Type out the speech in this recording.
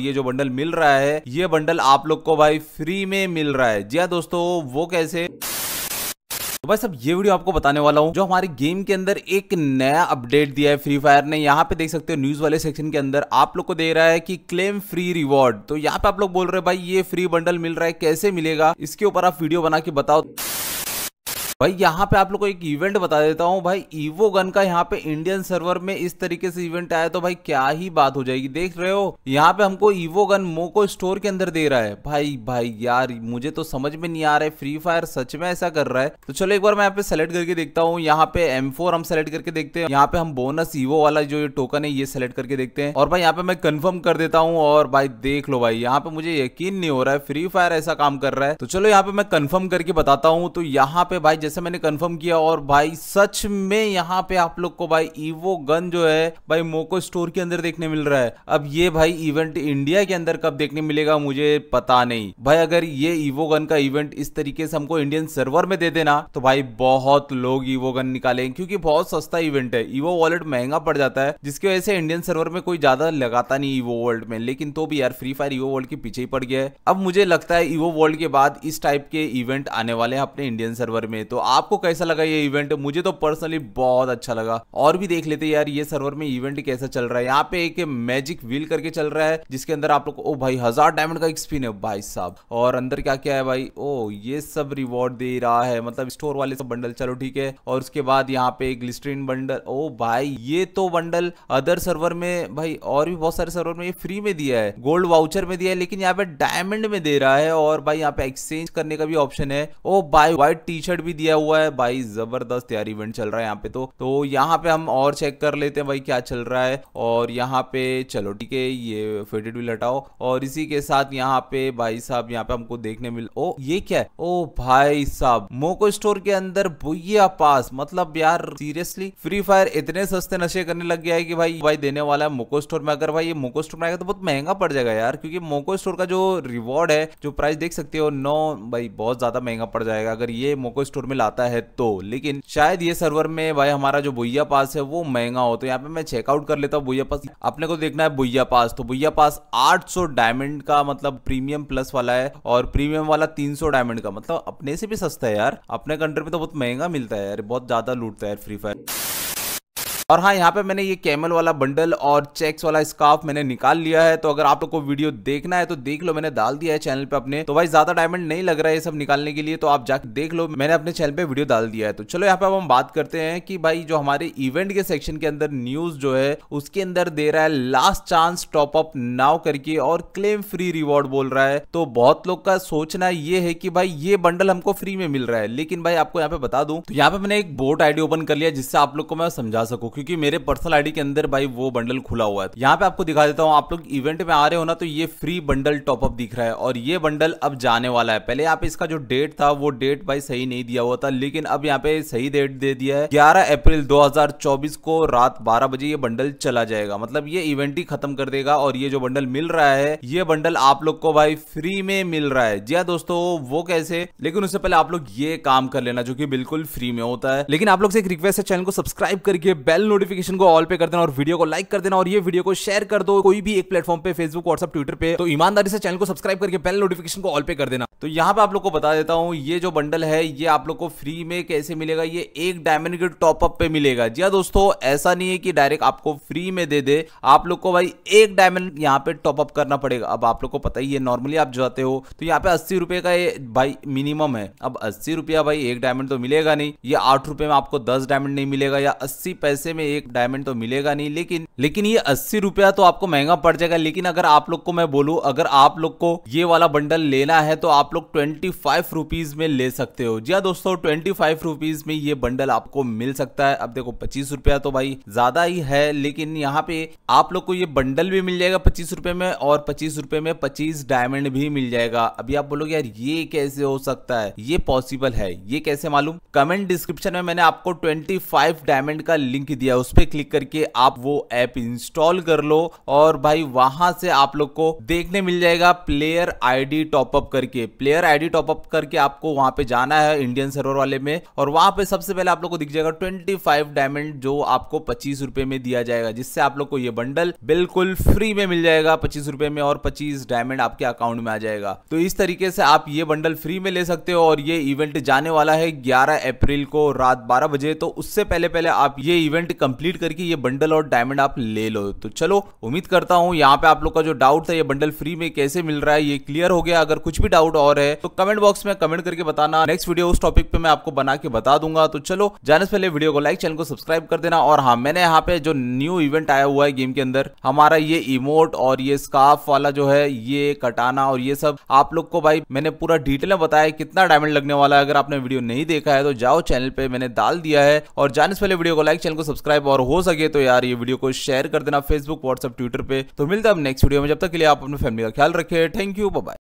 ये जो बंडल मिल रहा है ये बंडल आप लोग को भाई फ्री में मिल रहा है जी हाँ दोस्तों वो कैसे तो भाई सब ये वीडियो आपको बताने वाला हूँ जो हमारे गेम के अंदर एक नया अपडेट दिया है फ्री फायर ने यहाँ पे देख सकते हो न्यूज वाले सेक्शन के अंदर आप लोग को दे रहा है कि क्लेम फ्री रिवॉर्ड तो यहाँ पे आप लोग बोल रहे हैं भाई ये फ्री बंडल मिल रहा है कैसे मिलेगा इसके ऊपर आप वीडियो बना के बताओ भाई यहाँ पे आप लोग को एक इवेंट बता देता हूँ भाई ईवो गन का यहाँ पे इंडियन सर्वर में इस तरीके से इवेंट आया तो भाई क्या ही बात हो जाएगी देख रहे हो यहाँ पे हमको ईवो गन मोको स्टोर के अंदर दे रहा है भाई भाई यार मुझे तो समझ में नहीं आ रहा है फ्री फायर सच में ऐसा कर रहा है तो चलो एक बार मैं यहाँ पे सेलेक्ट करके देखता हूँ यहाँ पे एम हम सेलेक्ट करके देखते हैं यहाँ पे हम बोनस ईवो वाला जो टोकन है ये सेलेक्ट करके देखते हैं और भाई यहाँ पे मैं कन्फर्म कर देता हूँ और भाई देख लो भाई यहाँ पे मुझे यकीन नहीं हो रहा है फ्री फायर ऐसा काम कर रहा है तो चलो यहाँ पे मैं कन्फर्म करके बताता हूँ तो यहाँ पे भाई जैसे मैंने कंफर्म किया और भाई सच में यहाँ पे आप लोग को भाई ईवो गन जो है भाई मोको स्टोर के अंदर देखने मिल रहा है अब ये भाई इवेंट इंडिया के अंदर कब देखने मिलेगा मुझे पता नहीं भाई अगर ये ईवो गन का इवेंट इस तरीके से हमको इंडियन सर्वर में दे देना तो भाई बहुत लोग ईवो गन निकालेंगे क्योंकि बहुत सस्ता इवेंट है ईवो वॉलेट महंगा पड़ जाता है जिसकी वजह से इंडियन सर्वर में कोई ज्यादा लगाता नहीं ईवो वर्ल्ड में लेकिन तो भी यार फ्री फायर ईवो वर्ल्ड के पीछे ही पड़ गया है अब मुझे लगता है ईवो वर्ल्ड के बाद इस टाइप के इवेंट आने वाले हैं अपने इंडियन सर्वर में तो तो आपको कैसा लगा ये इवेंट मुझे तो पर्सनली बहुत अच्छा लगा और भी देख लेते यार ये सर्वर में इवेंट कैसा चल रहा है यहाँ पे एक मैजिक व्हील करके चल रहा है जिसके अंदर आप लोग ओ भाई हजार डायमंड का एक स्पिन है भाई साहब और अंदर क्या क्या है भाई ओ ये सब रिवॉर्ड दे रहा है मतलब स्टोर वाले सब बंडल चलो ठीक है और उसके बाद यहाँ पे ग्लिस्ट्रीन बंडल ओ भाई ये तो बंडल अदर सर्वर में भाई और भी बहुत सारे सर्वर में ये फ्री में दिया है गोल्ड वाउचर में दिया है लेकिन यहाँ पे डायमंड में दे रहा है और भाई यहाँ पे एक्सचेंज करने का भी ऑप्शन है ओ भाई व्हाइट टी शर्ट भी दिया हुआ है भाई जबरदस्त यार इवेंट चल रहा है यहाँ पे तो तो यहाँ पे हम और चेक कर लेते हैं भाई क्या चल रहा है और यहाँ पे चलो ठीक है ये फेडेड भी लटाओ और इसी के साथ यहाँ पे भाई साहब यहाँ पे हमको देखने मिल ओ ये क्या है ओ भाई साहब मोको स्टोर के अंदर भुया पास मतलब यार सीरियसली फ्री फायर इतने सस्ते नशे करने लग गया है कि भाई भाई देने वाला है मोको स्टोर में अगर भाई ये मोको स्टोर में आएगा तो बहुत महंगा पड़ जाएगा यार क्योंकि मोको स्टोर का जो रिवॉर्ड है जो प्राइस देख सकते हो नो भाई बहुत ज्यादा महंगा पड़ जाएगा अगर ये मोको स्टोर में में लाता है तो लेकिन शायद ये सर्वर में भाई हमारा जो भुया पास है वो महंगा हो तो यहाँ पे मैं चेकआउट कर लेता हूँ भुया पास अपने को तो देखना है भुया पास तो भुया पास 800 डायमंड का मतलब प्रीमियम प्लस वाला है और प्रीमियम वाला 300 डायमंड का मतलब अपने से भी सस्ता है यार अपने कंट्री में तो बहुत महंगा मिलता है यार बहुत ज्यादा लूटता है फ्री फायर और हाँ यहाँ पे मैंने ये कैमल वाला बंडल और चेक्स वाला स्कार्फ मैंने निकाल लिया है तो अगर आप लोग को वीडियो देखना है तो देख लो मैंने डाल दिया है चैनल पे अपने तो भाई ज्यादा डायमंड नहीं लग रहा है ये सब निकालने के लिए तो आप जाके देख लो मैंने अपने चैनल पे वीडियो डाल दिया है तो चलो यहाँ पे अब हम बात करते हैं कि भाई जो हमारे इवेंट के सेक्शन के अंदर न्यूज जो है उसके अंदर दे रहा है last chance top up now करके और क्लेम फ्री रिवॉर्ड बोल रहा है तो बहुत लोग का सोचना ये है कि भाई ये बंडल हमको फ्री में मिल रहा है लेकिन भाई आपको यहाँ पे बता दू तो यहाँ पे मैंने एक बोट आईडी ओपन कर लिया जिससे आप लोग को मैं समझा सकूँ क्योंकि मेरे पर्सनल आईडी के अंदर भाई वो बंडल खुला हुआ है यहाँ पे आपको दिखा देता हूँ आप लोग इवेंट में आ रहे हो ना तो ये फ्री बंडल टॉपअप दिख रहा है और ये बंडल अब जाने वाला है पहले यहाँ पे इसका जो डेट था वो डेट भाई सही नहीं दिया हुआ था लेकिन अब यहाँ पे सही डेट दे दिया है ग्यारह अप्रैल दो को रात बारह बजे ये बंडल चला जाएगा मतलब ये इवेंट ही खत्म कर देगा और ये जो बंडल मिल रहा है ये बंडल आप लोग को भाई फ्री में मिल रहा है जी हाँ दोस्तों वो कैसे लेकिन उससे पहले आप लोग ये काम कर लेना जो कि बिल्कुल फ्री में होता है लेकिन आप लोग से एक रिक्वेस्ट है चैनल को सब्सक्राइब करके बेल बेल नोटिफिकेशन को ऑल पे कर देना और वीडियो को लाइक कर देना और ये वीडियो को शेयर कर दो कोई भी एक प्लेटफॉर्म पे फेसबुक व्हाट्सअप ट्विटर पे तो ईमानदारी से चैनल को सब्सक्राइब करके बेल नोटिफिकेशन को ऑल पे कर देना तो यहाँ पे आप लोग को बता देता हूँ ये जो बंडल है ये आप लोग को फ्री में कैसे मिलेगा ये एक डायमंड के टॉपअप पे मिलेगा जी हाँ दोस्तों ऐसा नहीं है कि डायरेक्ट आपको फ्री में दे दे आप लोग को भाई एक डायमंड यहाँ पे टॉपअप करना पड़ेगा अब आप लोग को पता ही है नॉर्मली आप जाते हो तो यहाँ पे अस्सी रुपए का ये भाई मिनिमम है अब अस्सी रुपया भाई एक डायमंड तो मिलेगा नहीं ये आठ रुपए में आपको दस डायमंड नहीं मिलेगा या अस्सी पैसे में एक डायमंड तो मिलेगा नहीं लेकिन लेकिन ये अस्सी रुपया तो आपको महंगा पड़ जाएगा लेकिन अगर आप लोग को मैं बोलूँ अगर आप लोग को ये वाला बंडल लेना है तो आप लोग ट्वेंटी फाइव रुपीज में ले सकते हो जी हाँ दोस्तों ट्वेंटी फाइव रुपीज में ये बंडल आपको मिल सकता है अब देखो पच्चीस रुपया तो भाई ज्यादा ही है लेकिन यहाँ पे आप लोग को ये बंडल भी मिल जाएगा पच्चीस रुपए में और पच्चीस रुपए में पच्चीस डायमंड भी मिल जाएगा अभी आप बोलोगे यार ये कैसे हो सकता है ये पॉसिबल है ये कैसे मालूम कमेंट डिस्क्रिप्शन में मैंने आपको ट्वेंटी फाइव डायमंड का लिंक दिया दिया उस पर क्लिक करके आप वो ऐप इंस्टॉल कर लो और भाई वहां से आप लोग को देखने मिल जाएगा प्लेयर आईडी टॉपअप करके प्लेयर आईडी टॉपअप करके आपको वहां पे जाना है इंडियन सर्वर वाले में और वहां पे सबसे पहले आप लोग को दिख जाएगा ट्वेंटी फाइव डायमंड जो आपको पच्चीस रुपए में दिया जाएगा जिससे आप लोग को ये बंडल बिल्कुल फ्री में मिल जाएगा पच्चीस रुपए में और पच्चीस डायमंड आपके अकाउंट में आ जाएगा तो इस तरीके से आप ये बंडल फ्री में ले सकते हो और ये इवेंट जाने वाला है ग्यारह अप्रैल को रात बारह बजे तो उससे पहले पहले आप ये इवेंट कंप्लीट करके ये बंडल और डायमंड आप ले लो तो चलो उम्मीद करता हूँ यहाँ पे आप लोग का जो डाउट था ये बंडल फ्री में कैसे मिल रहा है ये क्लियर हो गया अगर कुछ भी डाउट और है तो कमेंट बॉक्स में कमेंट करके बताना नेक्स्ट वीडियो उस टॉपिक पे मैं आपको बना के बता दूंगा तो चलो जाने से पहले वीडियो को लाइक चैनल को सब्सक्राइब कर देना और हाँ मैंने यहाँ पे जो न्यू इवेंट आया हुआ है गेम के अंदर हमारा ये इमोट और ये स्काफ वाला जो है ये कटाना और ये सब आप लोग को भाई मैंने पूरा डिटेल में बताया कितना डायमंड लगने वाला है अगर आपने वीडियो नहीं देखा है तो जाओ चैनल पे मैंने डाल दिया है और जाने से पहले वीडियो को लाइक चैनल को सब्सक्राइब सब्सक्राइब और हो सके तो यार ये वीडियो को शेयर कर देना फेसबुक व्हाट्सअप ट्विटर पर तो मिलता है अब नेक्स्ट वीडियो में जब तक के लिए आप अपनी फैमिली का ख्याल रखें थैंक यू बाय